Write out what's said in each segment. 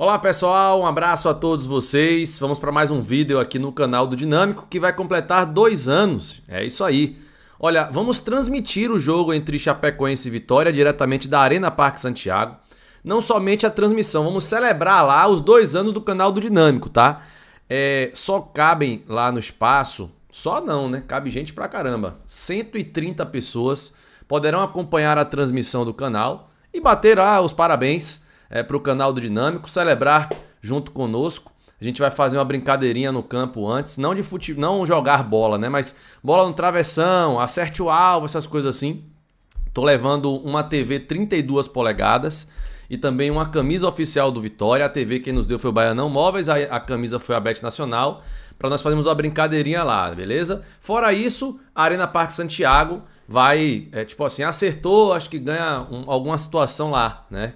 Olá pessoal, um abraço a todos vocês. Vamos para mais um vídeo aqui no canal do Dinâmico que vai completar dois anos. É isso aí. Olha, vamos transmitir o jogo entre Chapecoense e Vitória diretamente da Arena Parque Santiago. Não somente a transmissão, vamos celebrar lá os dois anos do canal do Dinâmico, tá? É, só cabem lá no espaço, só não, né? Cabe gente pra caramba. 130 pessoas poderão acompanhar a transmissão do canal e bater ah, os parabéns é, para o canal do Dinâmico celebrar junto conosco. A gente vai fazer uma brincadeirinha no campo antes, não de fute... não jogar bola, né? Mas bola no travessão, acerte o alvo, essas coisas assim. Tô levando uma TV 32 polegadas e também uma camisa oficial do Vitória. A TV quem nos deu foi o Baianão Móveis, a, a camisa foi a Bet Nacional, para nós fazermos uma brincadeirinha lá, beleza? Fora isso, a Arena Parque Santiago vai, é, tipo assim, acertou, acho que ganha um, alguma situação lá, né?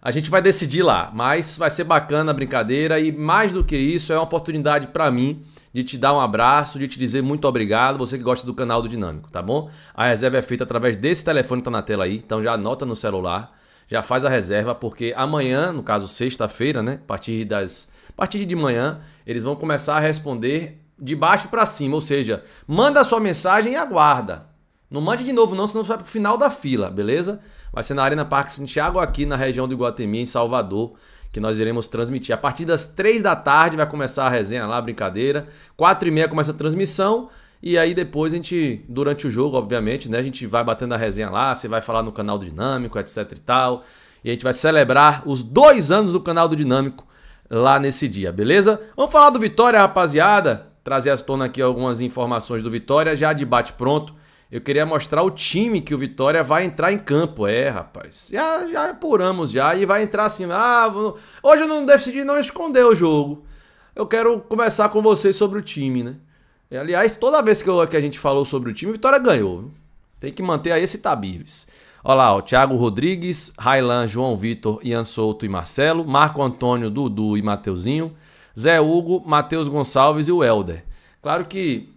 A gente vai decidir lá, mas vai ser bacana a brincadeira e mais do que isso, é uma oportunidade para mim de te dar um abraço, de te dizer muito obrigado, você que gosta do canal do Dinâmico, tá bom? A reserva é feita através desse telefone que tá na tela aí, então já anota no celular, já faz a reserva, porque amanhã, no caso sexta-feira, né, a partir das a partir de manhã, eles vão começar a responder de baixo para cima, ou seja, manda a sua mensagem e aguarda. Não mande de novo não, senão você vai pro final da fila, beleza? Vai ser na Arena Parque Santiago, aqui na região do Iguatemi, em Salvador, que nós iremos transmitir. A partir das 3 da tarde vai começar a resenha lá, brincadeira. 4 e meia começa a transmissão. E aí depois a gente, durante o jogo, obviamente, né? A gente vai batendo a resenha lá, você vai falar no canal do Dinâmico, etc e tal. E a gente vai celebrar os dois anos do canal do Dinâmico lá nesse dia, beleza? Vamos falar do Vitória, rapaziada. Trazer à tona aqui algumas informações do Vitória, já de bate pronto. Eu queria mostrar o time que o Vitória vai entrar em campo. É, rapaz. Já, já apuramos já e vai entrar assim. Ah, hoje eu não decidi não esconder o jogo. Eu quero conversar com vocês sobre o time, né? E, aliás, toda vez que, eu, que, a gente falou sobre o time, o Vitória ganhou. Viu? Tem que manter aí esse tabirves. Olha lá, o Thiago Rodrigues, Railan, João Vitor, Ian Souto e Marcelo, Marco Antônio, Dudu e Mateuzinho, Zé Hugo, Matheus Gonçalves e o Helder. Claro que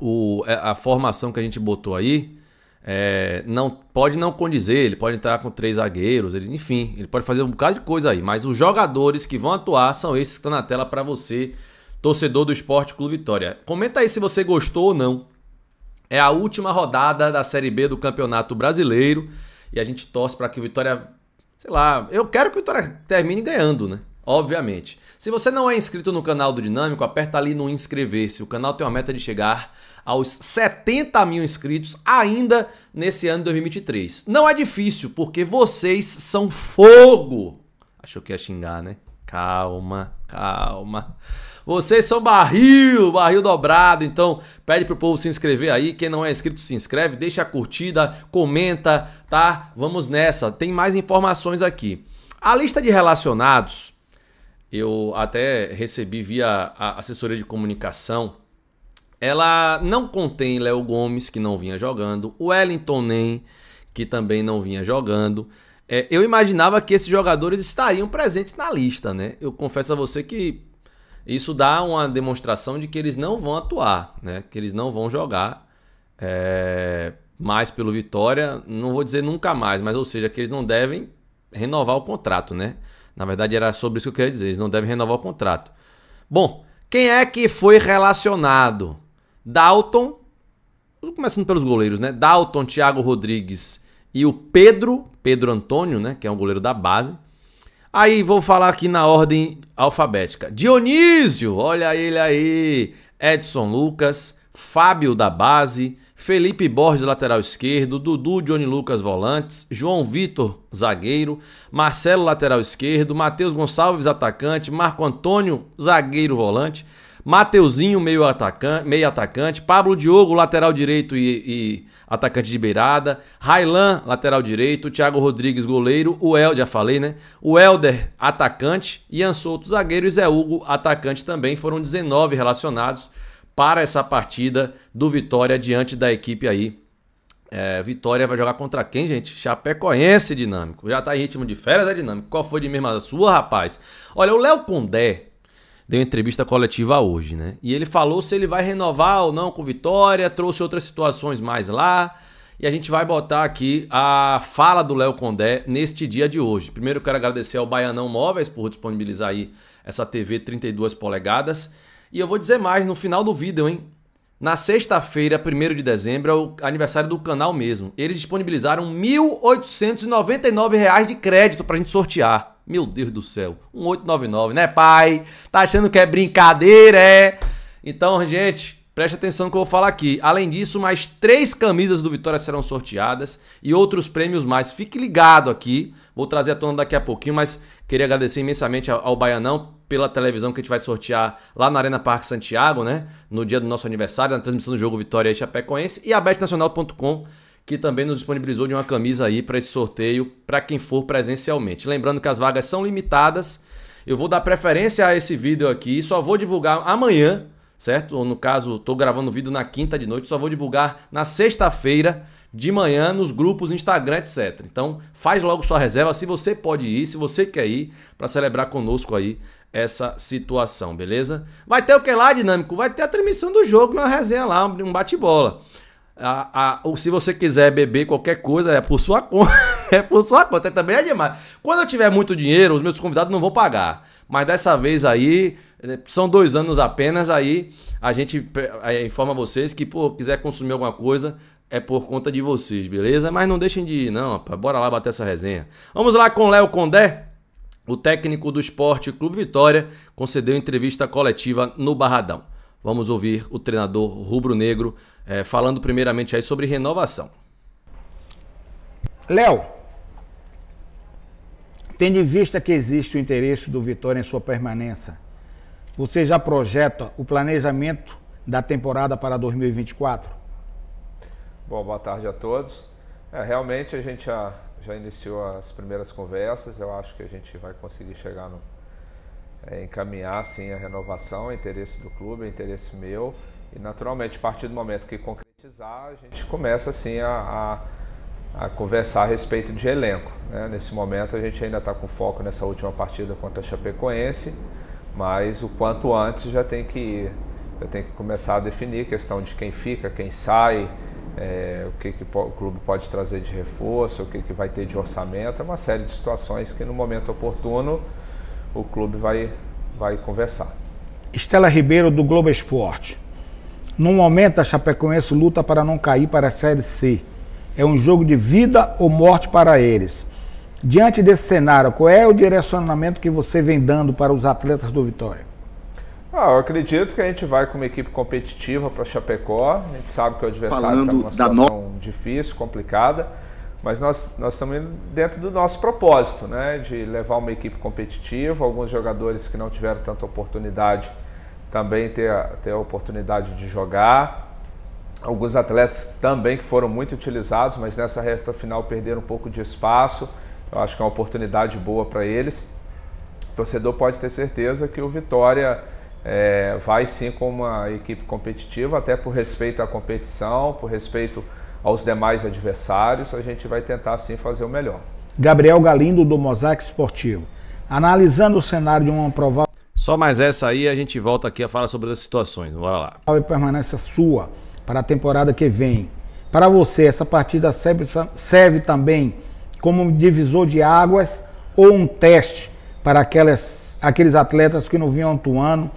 o, é, a formação que a gente botou aí é, não pode não condizer, ele pode entrar com três zagueiros, ele, enfim, ele pode fazer um bocado de coisa aí, mas os jogadores que vão atuar são esses que estão na tela para você, torcedor do Esporte Clube Vitória. Comenta aí se você gostou ou não. É a última rodada da Série B do Campeonato Brasileiro e a gente torce para que o Vitória, sei lá, eu quero que o Vitória termine ganhando, né? obviamente. Se você não é inscrito no canal do Dinâmico, aperta ali no inscrever-se. O canal tem uma meta de chegar aos 70 mil inscritos ainda nesse ano de 2023. Não é difícil, porque vocês são fogo. Achou que ia xingar, né? Calma, calma. Vocês são barril, barril dobrado. Então, pede pro povo se inscrever aí. Quem não é inscrito, se inscreve, deixa a curtida, comenta, tá? Vamos nessa. Tem mais informações aqui. A lista de relacionados eu até recebi via a assessoria de comunicação. Ela não contém Léo Gomes, que não vinha jogando, Wellington Nem, que também não vinha jogando. É, eu imaginava que esses jogadores estariam presentes na lista, né? Eu confesso a você que isso dá uma demonstração de que eles não vão atuar, né? Que eles não vão jogar é, mais pelo Vitória, não vou dizer nunca mais, mas ou seja, que eles não devem renovar o contrato, né? Na verdade, era sobre isso que eu queria dizer. Eles não devem renovar o contrato. Bom, quem é que foi relacionado? Dalton, começando pelos goleiros, né? Dalton, Thiago Rodrigues e o Pedro, Pedro Antônio, né? Que é um goleiro da base. Aí vou falar aqui na ordem alfabética. Dionísio, olha ele aí. Edson Lucas, Fábio da base, Felipe Borges, lateral esquerdo, Dudu Johnny Lucas, volantes, João Vitor, zagueiro, Marcelo, lateral esquerdo, Matheus Gonçalves, atacante, Marco Antônio, zagueiro, volante, Mateuzinho, meio atacante, meio atacante, Pablo Diogo, lateral direito e, e atacante de beirada, Railan, lateral direito, Thiago Rodrigues, goleiro, o El, já falei, né? O Helder, atacante, Ian Souto, zagueiro e Zé Hugo, atacante também, foram 19 relacionados para essa partida do Vitória diante da equipe aí. É, Vitória vai jogar contra quem, gente? Chapecoense Dinâmico. Já tá em ritmo de férias, é dinâmico. Qual foi de mesma sua, rapaz? Olha, o Léo Condé deu entrevista coletiva hoje, né? E ele falou se ele vai renovar ou não com Vitória, trouxe outras situações mais lá. E a gente vai botar aqui a fala do Léo Condé neste dia de hoje. Primeiro, quero agradecer ao Baianão Móveis por disponibilizar aí essa TV 32 polegadas. E eu vou dizer mais no final do vídeo, hein? Na sexta-feira, 1 de dezembro, é o aniversário do canal mesmo. Eles disponibilizaram R$ 1.899 de crédito pra gente sortear. Meu Deus do céu, 1899, né, pai? Tá achando que é brincadeira, é? Então, gente, preste atenção no que eu vou falar aqui. Além disso, mais três camisas do Vitória serão sorteadas e outros prêmios mais. Fique ligado aqui, vou trazer a tona daqui a pouquinho, mas queria agradecer imensamente ao Baianão pela televisão que a gente vai sortear lá na Arena Parque Santiago, né? No dia do nosso aniversário, na transmissão do jogo Vitória e Chapecoense. E a betnacional.com, que também nos disponibilizou de uma camisa aí para esse sorteio, para quem for presencialmente. Lembrando que as vagas são limitadas. Eu vou dar preferência a esse vídeo aqui, só vou divulgar amanhã, certo? Ou no caso, estou gravando o vídeo na quinta de noite, só vou divulgar na sexta-feira de manhã nos grupos Instagram, etc. Então, faz logo sua reserva se você pode ir, se você quer ir, para celebrar conosco aí essa situação, beleza? Vai ter o que lá, Dinâmico? Vai ter a transmissão do jogo uma resenha lá, um bate-bola. A, a, ou se você quiser beber qualquer coisa, é por sua conta. é por sua conta, também é demais. Quando eu tiver muito dinheiro, os meus convidados não vão pagar. Mas dessa vez aí, né? São dois anos apenas, aí a gente informa vocês que, pô, quiser consumir alguma coisa, é por conta de vocês, beleza? Mas não deixem de ir, não, Bora lá bater essa resenha. Vamos lá com Léo Condé. O técnico do Esporte Clube Vitória concedeu entrevista coletiva no Barradão. Vamos ouvir o treinador rubro-negro eh, falando primeiramente aí sobre renovação. Léo, tendo em vista que existe o interesse do Vitória em sua permanência, você já projeta o planejamento da temporada para 2024? Bom, boa tarde a todos. É, realmente a gente já, já iniciou as primeiras conversas. Eu acho que a gente vai conseguir chegar no, é, encaminhar sim a renovação, o interesse do clube, o interesse meu. E naturalmente, a partir do momento que concretizar, a gente começa assim a, a, a conversar a respeito de elenco. Né? Nesse momento a gente ainda está com foco nessa última partida contra a Chapecoense mas o quanto antes já tem que ir. Já que começar a definir a questão de quem fica, quem sai, é, o que, que o clube pode trazer de reforço, o que, que vai ter de orçamento, é uma série de situações que no momento oportuno o clube vai, vai conversar. Estela Ribeiro, do Globo Esporte. No momento, a Chapecoense luta para não cair para a Série C. É um jogo de vida ou morte para eles. Diante desse cenário, qual é o direcionamento que você vem dando para os atletas do Vitória? Ah, eu acredito que a gente vai com uma equipe competitiva para Chapecó. A gente sabe que o adversário está numa situação no... difícil, complicada, mas nós, nós estamos indo dentro do nosso propósito, né? De levar uma equipe competitiva, alguns jogadores que não tiveram tanta oportunidade também ter, ter a oportunidade de jogar. Alguns atletas também que foram muito utilizados, mas nessa reta final perderam um pouco de espaço. Eu acho que é uma oportunidade boa para eles. O torcedor pode ter certeza que o Vitória é, vai sim com uma equipe competitiva, até por respeito à competição, por respeito aos demais adversários, a gente vai tentar sim fazer o melhor. Gabriel Galindo, do Mosaic Esportivo. Analisando o cenário de uma provável. Só mais essa aí, a gente volta aqui a falar sobre as situações. Bora lá. A permanência sua para a temporada que vem. Para você, essa partida serve, serve também como divisor de águas ou um teste para aquelas, aqueles atletas que não vinham atuando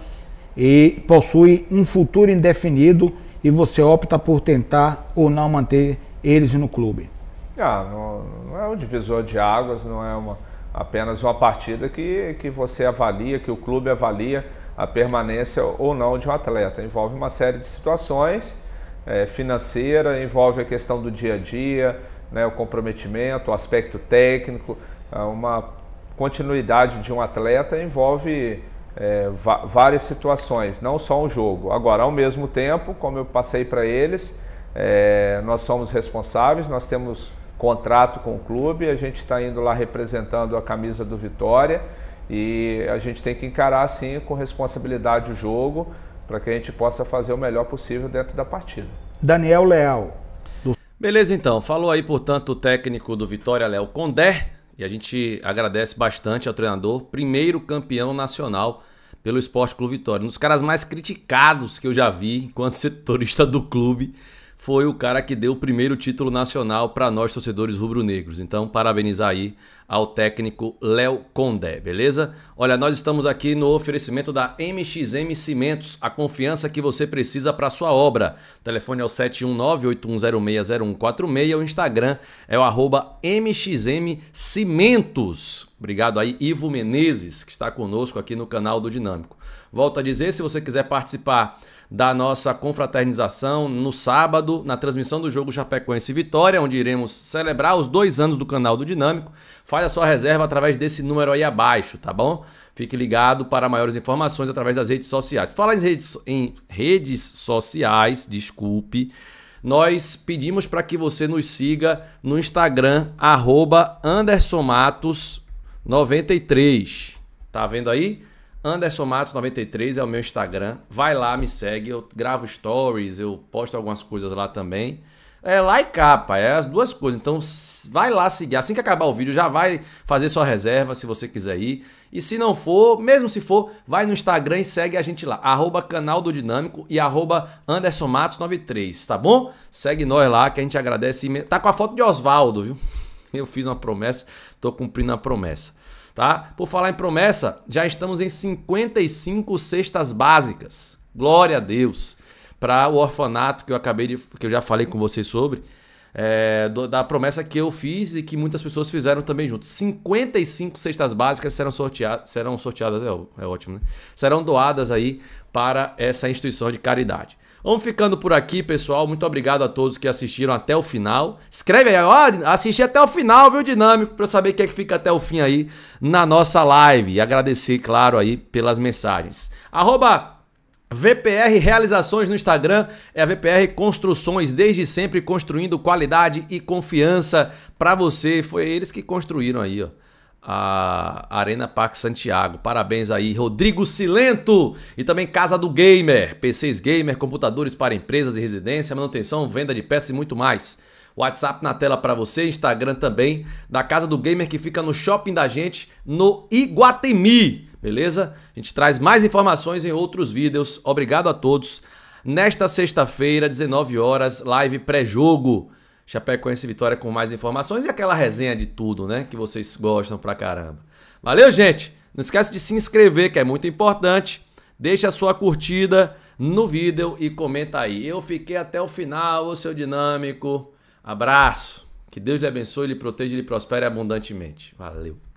e possuem um futuro indefinido e você opta por tentar ou não manter eles no clube? Ah, não, não é um divisor de águas, não é uma, apenas uma partida que, que você avalia, que o clube avalia a permanência ou não de um atleta. Envolve uma série de situações é, financeira, envolve a questão do dia a dia, né, o comprometimento, o aspecto técnico, é uma continuidade de um atleta envolve é, várias situações, não só um jogo. Agora, ao mesmo tempo, como eu passei para eles, é, nós somos responsáveis, nós temos contrato com o clube, a gente está indo lá representando a camisa do Vitória e a gente tem que encarar assim com responsabilidade o jogo para que a gente possa fazer o melhor possível dentro da partida. Daniel Leal, do Beleza então, falou aí portanto o técnico do Vitória, Léo Condé, e a gente agradece bastante ao treinador, primeiro campeão nacional pelo Esporte Clube Vitória, um dos caras mais criticados que eu já vi enquanto setorista do clube, foi o cara que deu o primeiro título nacional para nós torcedores rubro-negros. Então, parabenizar aí ao técnico Léo Condé, beleza? Olha, nós estamos aqui no oferecimento da MXM Cimentos, a confiança que você precisa para sua obra. O telefone é o 719-8106-0146 o Instagram é o arroba MXM Cimentos. Obrigado aí, Ivo Menezes, que está conosco aqui no canal do Dinâmico. Volto a dizer, se você quiser participar da nossa confraternização no sábado, na transmissão do jogo Chapecoense Vitória, onde iremos celebrar os dois anos do canal do Dinâmico. Faz a sua reserva através desse número aí abaixo, tá bom? Fique ligado para maiores informações através das redes sociais. Falar em redes, em redes sociais, desculpe nós pedimos para que você nos siga no Instagram, arroba 93 Tá vendo aí? Anderson Matos 93 é o meu Instagram. Vai lá, me segue. Eu gravo stories, eu posto algumas coisas lá também. É lá e capa, é as duas coisas. Então vai lá seguir. Assim que acabar o vídeo, já vai fazer sua reserva se você quiser ir. E se não for, mesmo se for, vai no Instagram e segue a gente lá. Arroba canal do Dinâmico e arroba Anderson Matos 93, tá bom? Segue nós lá que a gente agradece. Tá com a foto de Oswaldo, viu? Eu fiz uma promessa, tô cumprindo a promessa tá? Por falar em promessa, já estamos em 55 cestas básicas. Glória a Deus. Para o orfanato que eu acabei de que eu já falei com vocês sobre, é, do, da promessa que eu fiz e que muitas pessoas fizeram também junto. 55 cestas básicas serão, sorteadas, serão sorteadas, é, é ótimo, né? Serão doadas aí para essa instituição de caridade. Vamos ficando por aqui, pessoal. Muito obrigado a todos que assistiram até o final. Escreve aí, ó, assisti até o final, viu, Dinâmico, para saber quem é que fica até o fim aí na nossa live. E agradecer, claro, aí pelas mensagens. Arroba VPR Realizações no Instagram é a VPR Construções, desde sempre construindo qualidade e confiança para você. Foi eles que construíram aí, ó, a Arena Parque Santiago. Parabéns aí, Rodrigo Silento! E também Casa do Gamer, PCs Gamer, computadores para empresas e residência, manutenção, venda de peças e muito mais. WhatsApp na tela para você, Instagram também, da Casa do Gamer que fica no shopping da gente no Iguatemi beleza? A gente traz mais informações em outros vídeos. Obrigado a todos. Nesta sexta-feira, 19 horas, live pré-jogo. Chapecoense Vitória com mais informações e aquela resenha de tudo, né? Que vocês gostam pra caramba. Valeu, gente! Não esquece de se inscrever, que é muito importante. Deixa a sua curtida no vídeo e comenta aí. Eu fiquei até o final, seu dinâmico. Abraço. Que Deus lhe abençoe, lhe proteja e lhe prospere abundantemente. Valeu.